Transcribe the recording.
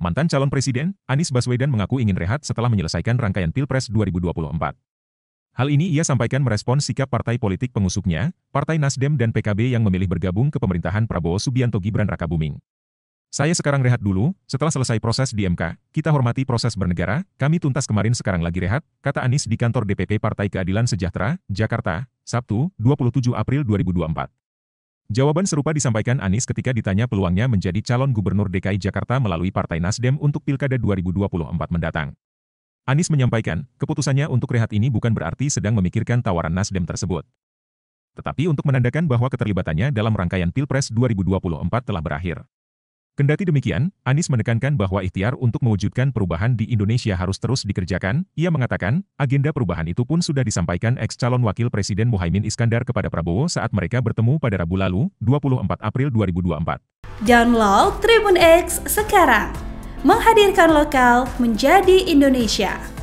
Mantan calon presiden, Anies Baswedan mengaku ingin rehat setelah menyelesaikan rangkaian Pilpres 2024. Hal ini ia sampaikan merespons sikap partai politik pengusuknya, Partai Nasdem dan PKB yang memilih bergabung ke pemerintahan Prabowo Subianto Gibran Raka Buming. Saya sekarang rehat dulu, setelah selesai proses di MK, kita hormati proses bernegara, kami tuntas kemarin sekarang lagi rehat, kata Anies di kantor DPP Partai Keadilan Sejahtera, Jakarta, Sabtu, 27 April 2024. Jawaban serupa disampaikan Anies ketika ditanya peluangnya menjadi calon gubernur DKI Jakarta melalui Partai Nasdem untuk Pilkada 2024 mendatang. Anies menyampaikan, keputusannya untuk rehat ini bukan berarti sedang memikirkan tawaran Nasdem tersebut. Tetapi untuk menandakan bahwa keterlibatannya dalam rangkaian Pilpres 2024 telah berakhir. Kendati demikian, Anies menekankan bahwa ikhtiar untuk mewujudkan perubahan di Indonesia harus terus dikerjakan. Ia mengatakan, agenda perubahan itu pun sudah disampaikan ex-calon wakil Presiden Muhaimin Iskandar kepada Prabowo saat mereka bertemu pada Rabu lalu, 24 April 2024. Download Tribun X sekarang, menghadirkan lokal menjadi Indonesia.